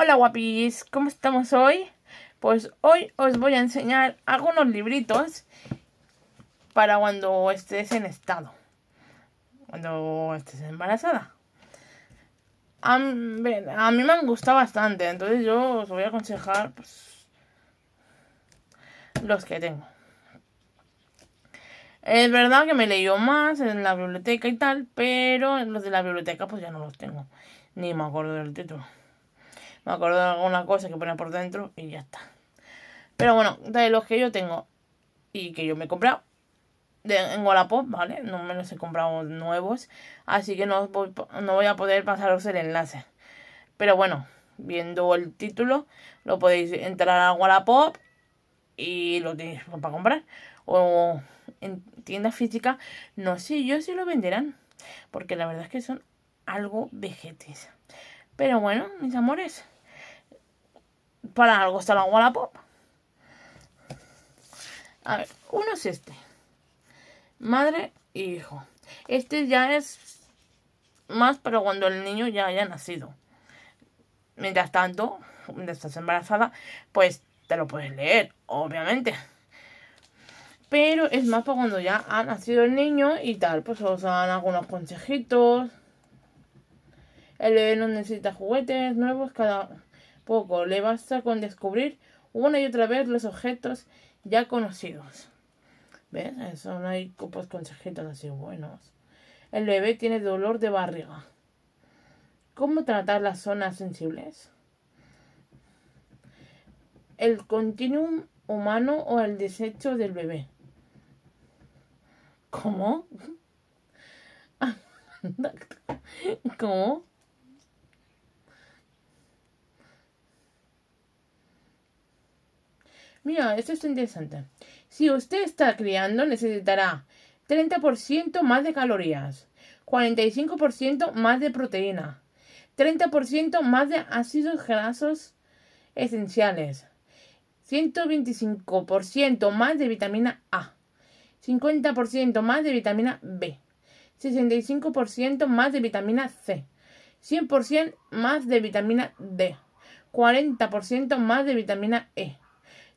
Hola guapis, ¿cómo estamos hoy? Pues hoy os voy a enseñar algunos libritos para cuando estés en estado, cuando estés embarazada. A, mí me han gustado bastante, entonces yo os voy a aconsejar pues, los que tengo. Es verdad que me leído más en la biblioteca y tal, pero los de la biblioteca pues ya no los tengo, ni me acuerdo del título me acuerdo de alguna cosa que pone por dentro y ya está. Pero bueno, de los que yo tengo y que yo me he comprado de, en Wallapop, ¿vale? No me los he comprado nuevos, así que no, voy, no voy a poder pasaros el enlace. Pero bueno, viendo el título, lo podéis entrar a Wallapop y lo tenéis para comprar. O en tienda física. no sé yo si lo venderán, porque la verdad es que son algo vejetes. Pero bueno, mis amores, para algo está la pop A ver, uno es este. Madre e hijo. Este ya es más para cuando el niño ya haya nacido. Mientras tanto, cuando estás embarazada, pues te lo puedes leer, obviamente. Pero es más para cuando ya ha nacido el niño y tal, pues os dan algunos consejitos el bebé no necesita juguetes nuevos cada poco, le basta con descubrir una y otra vez los objetos ya conocidos. ¿Ves? Eso no hay copos pues, consejitos así buenos. El bebé tiene dolor de barriga. ¿Cómo tratar las zonas sensibles? El continuum humano o el desecho del bebé. ¿Cómo? Ah, ¿Cómo? Mira, esto es interesante. Si usted está criando, necesitará 30% más de calorías, 45% más de proteína, 30% más de ácidos grasos esenciales, 125% más de vitamina A, 50% más de vitamina B, 65% más de vitamina C, 100% más de vitamina D, 40% más de vitamina E,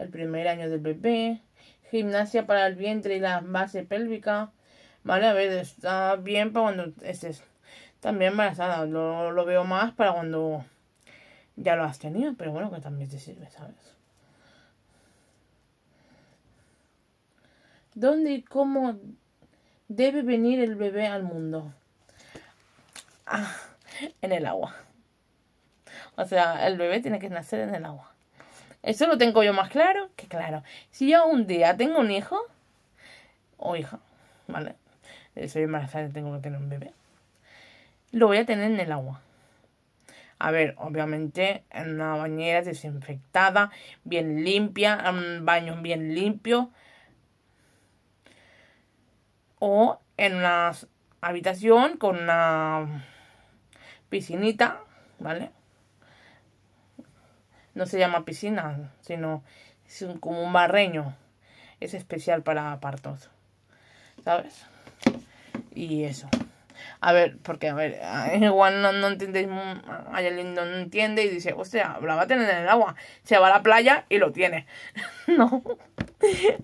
el primer año del bebé, gimnasia para el vientre y la base pélvica. Vale, a ver, está bien para cuando estés también embarazada. Lo, lo veo más para cuando ya lo has tenido, pero bueno, que también te sirve, ¿sabes? ¿Dónde y cómo debe venir el bebé al mundo? Ah, en el agua. O sea, el bebé tiene que nacer en el agua. Eso lo tengo yo más claro que claro. Si yo un día tengo un hijo o hija, ¿vale? Eh, soy embarazada y tengo que tener un bebé. Lo voy a tener en el agua. A ver, obviamente en una bañera desinfectada, bien limpia, en un baño bien limpio. O en una habitación con una piscinita, ¿vale? no se llama piscina, sino es un, como un barreño. Es especial para partos. ¿Sabes? Y eso. A ver, porque a ver, ah, igual no, no entendéis, mm, no entiende y dice, hostia, la va a tener en el agua. Se va a la playa y lo tiene. no,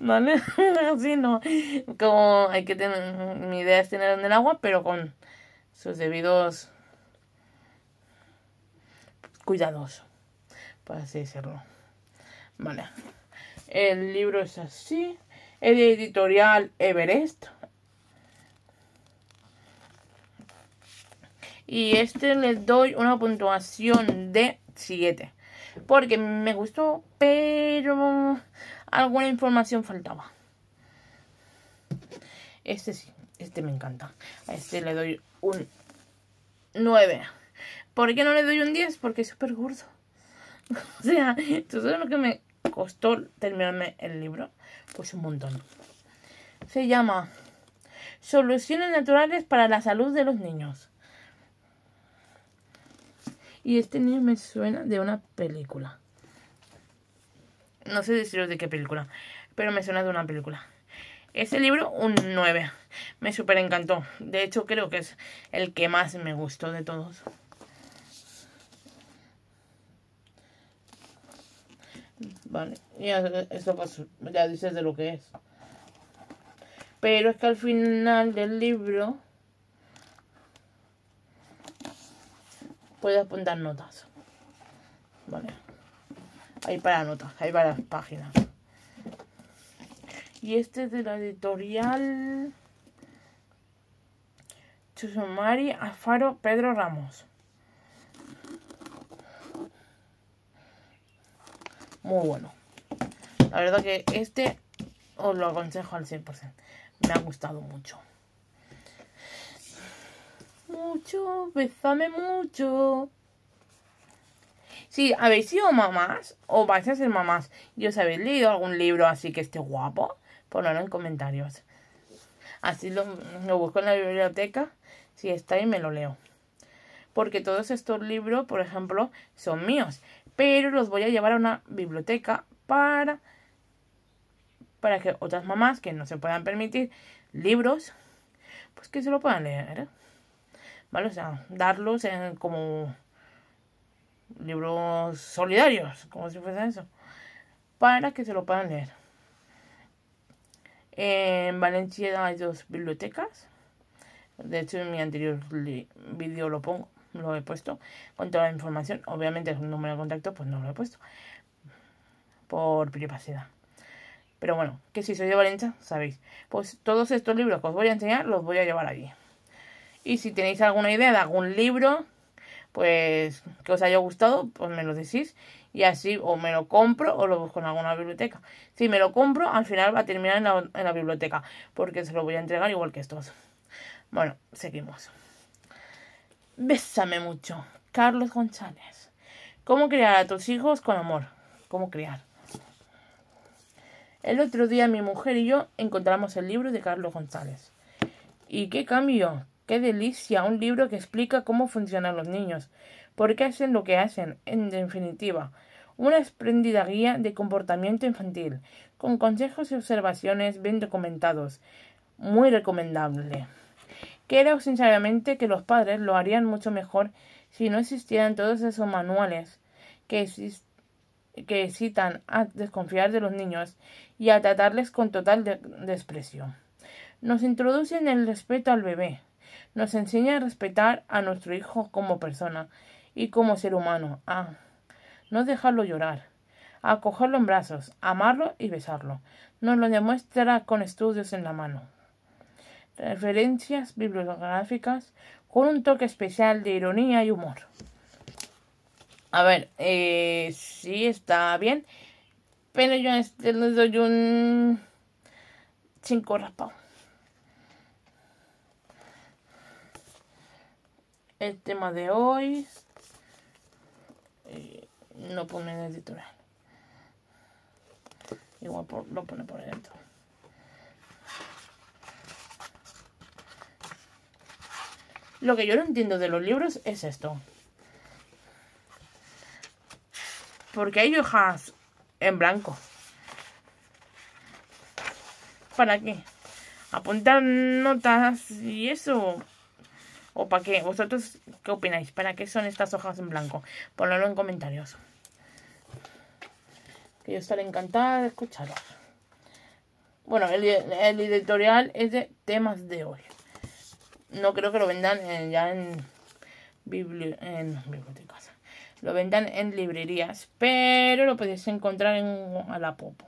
no, así no. Como hay que tener, mi idea es tener en el agua, pero con sus debidos cuidados para así hacerlo Vale. El libro es así. El editorial Everest. Y este le doy una puntuación de 7. Porque me gustó, pero alguna información faltaba. Este sí, este me encanta. A este le doy un 9. ¿Por qué no le doy un 10? Porque es súper gordo. o sea, todo lo que me costó terminarme el libro? Pues un montón. Se llama Soluciones Naturales para la Salud de los Niños. Y este niño me suena de una película. No sé deciros de qué película, pero me suena de una película. Este libro, un 9. Me súper encantó. De hecho, creo que es el que más me gustó de todos. ¿vale? Y eso pues ya dices de lo que es. Pero es que al final del libro puedes apuntar notas. Vale. Ahí para notas, ahí para las páginas. Y este es de la editorial chusomari Afaro Pedro Ramos. muy bueno. La verdad que este os lo aconsejo al 100%. Me ha gustado mucho. Mucho, besame mucho. Si habéis sido mamás o vais a ser mamás y os habéis leído algún libro así que esté guapo, ponlo en comentarios. Así lo, lo busco en la biblioteca, si está y me lo leo. Porque todos estos libros, por ejemplo, son míos pero los voy a llevar a una biblioteca para, para que otras mamás que no se puedan permitir libros, pues que se lo puedan leer. ¿Vale? O sea, darlos como libros solidarios, como si fuese eso, para que se lo puedan leer. En Valencia hay dos bibliotecas. De hecho, en mi anterior video lo pongo lo he puesto con toda la información. Obviamente es un número de contacto, pues no lo he puesto por privacidad. Pero bueno, que si soy de Valencia, sabéis. Pues todos estos libros que os voy a enseñar los voy a llevar allí. Y si tenéis alguna idea de algún libro, pues que os haya gustado, pues me lo decís. Y así o me lo compro o lo busco en alguna biblioteca. Si me lo compro, al final va a terminar en la, en la biblioteca. Porque se lo voy a entregar igual que estos. Bueno, seguimos. Bésame mucho. Carlos González. ¿Cómo criar a tus hijos con amor? ¿Cómo criar? El otro día mi mujer y yo encontramos el libro de Carlos González. ¿Y qué cambio? ¡Qué delicia! Un libro que explica cómo funcionan los niños, por qué hacen lo que hacen, en definitiva. Una espléndida guía de comportamiento infantil, con consejos y observaciones bien documentados. Muy recomendable. Quiero sinceramente que los padres lo harían mucho mejor si no existieran todos esos manuales que, que excitan a desconfiar de los niños y a tratarles con total desprecio. Nos introducen el respeto al bebé, nos enseña a respetar a nuestro hijo como persona y como ser humano, a no dejarlo llorar, a cogerlo en brazos, amarlo y besarlo. Nos lo demuestra con estudios en la mano referencias bibliográficas con un toque especial de ironía y humor. A ver, si eh, sí está bien, pero yo este les doy un 5 raspado. El tema de hoy eh, no pone en el titular. Igual por, lo pone por dentro. Lo que yo no entiendo de los libros es esto. Porque hay hojas en blanco. ¿Para qué? ¿Apuntar notas y eso? ¿O para qué? ¿Vosotros qué opináis? ¿Para qué son estas hojas en blanco? Ponlo en comentarios. Que yo estaré encantada de escucharlos. Bueno, el editorial es de temas de hoy no creo que lo vendan eh, ya en, bibliotecas. Lo vendan en librerías, pero lo podéis encontrar en a la popo.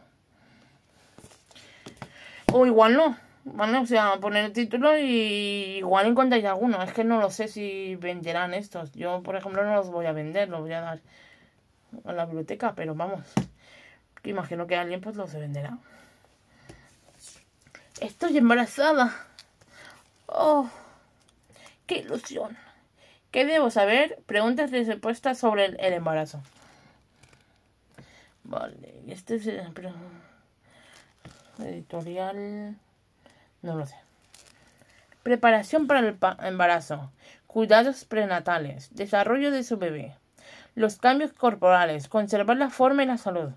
O igual no. ¿Vale? O sea, poner el título y igual encontráis alguno. Es que no lo sé si venderán estos. Yo, por ejemplo, no los voy a vender, los voy a dar a la biblioteca, pero vamos. Que imagino que alguien pues los venderá. Estoy embarazada. Oh. ¡Qué ilusión! ¿Qué debo saber? Preguntas y respuestas sobre el, embarazo. Vale, este es el editorial. No lo sé. Preparación para el embarazo. Cuidados prenatales. Desarrollo de su bebé los cambios corporales, conservar la forma y la salud,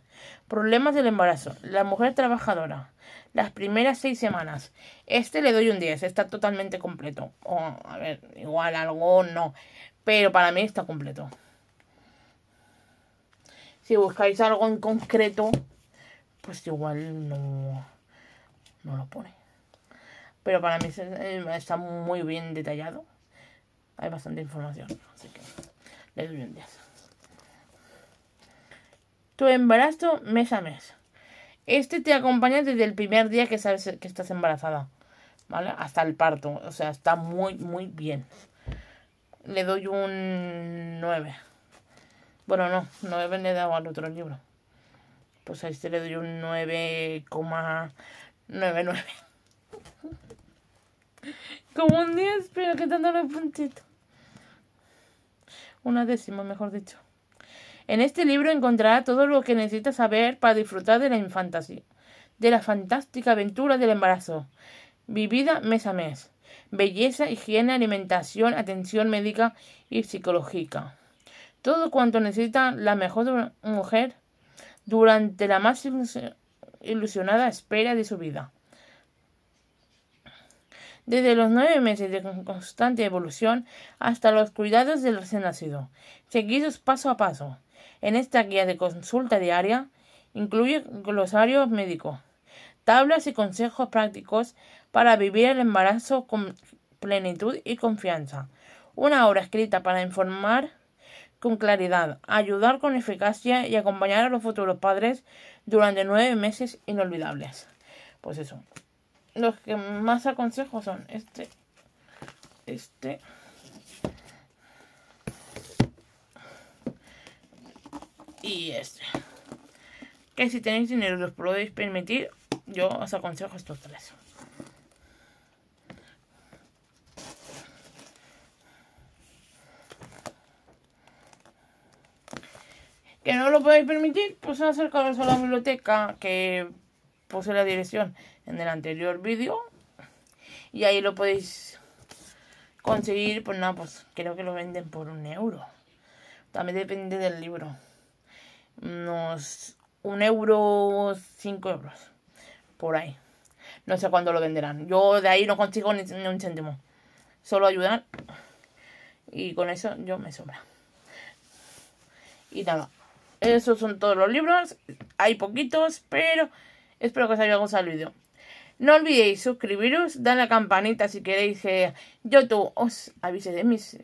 problemas del embarazo, la mujer trabajadora, las primeras seis semanas. Este le doy un 10, está totalmente completo. a ver, igual algo no, pero para mí está completo. Si buscáis algo en concreto, pues igual no, no lo pone. Pero para mí eh, está muy bien detallado. Hay bastante información, así que un Tu embarazo mes a mes. Este te acompaña desde el primer día que sabes que estás embarazada, ¿vale? Hasta el parto, o sea, está muy, muy bien. Le doy un 9. Bueno, no, 9 le he dado al otro libro. Pues a este le doy un 9,99. Como un 10, pero que tanto puntito puntito una décima, mejor dicho. En este libro encontrará todo lo que necesita saber para disfrutar de la infantasía, de la fantástica aventura del embarazo, vivida mes a mes. Belleza, higiene, alimentación, atención médica y psicológica. Todo cuanto necesita la mejor mujer durante la más ilusionada espera de su vida desde los nueve meses de constante evolución hasta los cuidados del recién nacido, seguidos paso a paso. En esta guía de consulta diaria incluye glosario médico, tablas y consejos prácticos para vivir el embarazo con plenitud y confianza. Una obra escrita para informar con claridad, ayudar con eficacia y acompañar a los futuros padres durante nueve meses inolvidables. Pues eso los que más aconsejo son este, este. Y este. Que si tenéis dinero los podéis permitir, yo os aconsejo estos tres. Que no lo podéis permitir, pues acercaros a la biblioteca que posee la dirección en el anterior vídeo. Y ahí lo podéis conseguir, pues nada, pues creo que lo venden por un euro. También depende del libro. Unos un euro, cinco euros. Por ahí. No sé cuándo lo venderán. Yo de ahí no consigo ni, ni un céntimo. Solo ayudar. Y con eso yo me sobra. Y nada. Esos son todos los libros. Hay poquitos, pero espero que os haya gustado el vídeo. No olvidéis suscribiros, dar la campanita si queréis que YouTube os avise de mis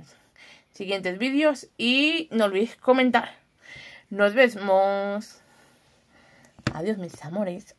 siguientes vídeos y no olvidéis comentar. Nos vemos. Adiós mis amores.